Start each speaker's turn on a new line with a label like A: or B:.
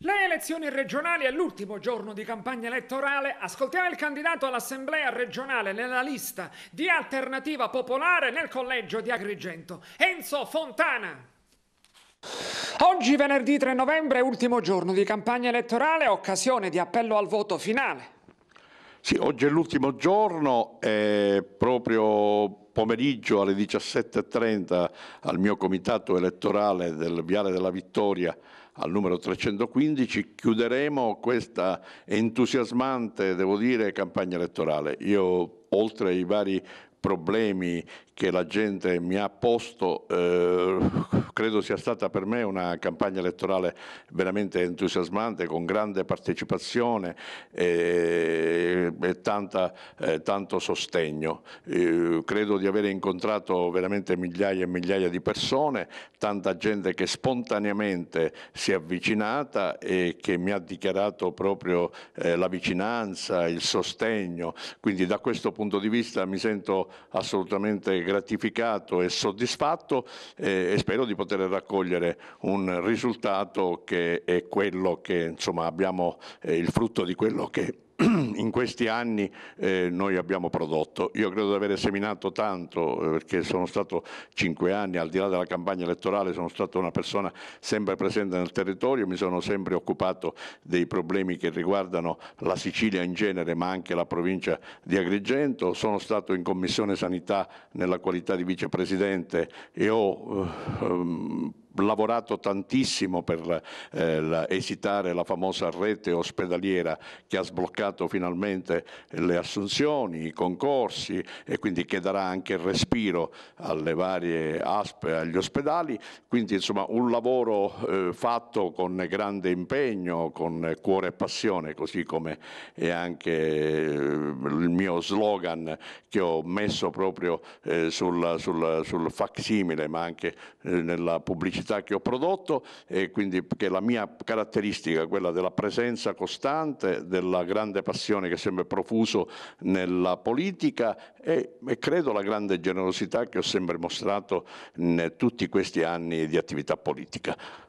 A: Le elezioni regionali è l'ultimo giorno di campagna elettorale. Ascoltiamo il candidato all'Assemblea regionale nella lista di Alternativa Popolare nel collegio di Agrigento, Enzo Fontana. Oggi venerdì 3 novembre, ultimo giorno di campagna elettorale, occasione di appello al voto finale.
B: Sì, oggi è l'ultimo giorno, eh, proprio pomeriggio alle 17.30 al mio comitato elettorale del Viale della Vittoria al numero 315 chiuderemo questa entusiasmante, devo dire, campagna elettorale. Io, oltre ai vari problemi che la gente mi ha posto, eh, credo sia stata per me una campagna elettorale veramente entusiasmante, con grande partecipazione e, eh, e tanta, eh, tanto sostegno. Eh, credo di aver incontrato veramente migliaia e migliaia di persone, tanta gente che spontaneamente si è avvicinata e che mi ha dichiarato proprio eh, la vicinanza, il sostegno. Quindi da questo punto di vista mi sento assolutamente gratificato e soddisfatto eh, e spero di poter poter raccogliere un risultato che è quello che insomma abbiamo, eh, il frutto di quello che in questi anni eh, noi abbiamo prodotto. Io credo di aver seminato tanto eh, perché sono stato cinque anni, al di là della campagna elettorale, sono stato una persona sempre presente nel territorio, mi sono sempre occupato dei problemi che riguardano la Sicilia in genere ma anche la provincia di Agrigento, sono stato in Commissione Sanità nella qualità di vicepresidente e ho... Eh, ehm, lavorato tantissimo per eh, esitare la famosa rete ospedaliera che ha sbloccato finalmente le assunzioni, i concorsi e quindi che darà anche respiro alle varie ASP e agli ospedali. Quindi insomma un lavoro eh, fatto con grande impegno, con cuore e passione, così come è anche eh, il mio slogan che ho messo proprio eh, sul, sul, sul facsimile ma anche eh, nella pubblicità pubblicità che ho prodotto e quindi che la mia caratteristica è quella della presenza costante, della grande passione che è sempre profuso nella politica e, e credo la grande generosità che ho sempre mostrato in tutti questi anni di attività politica.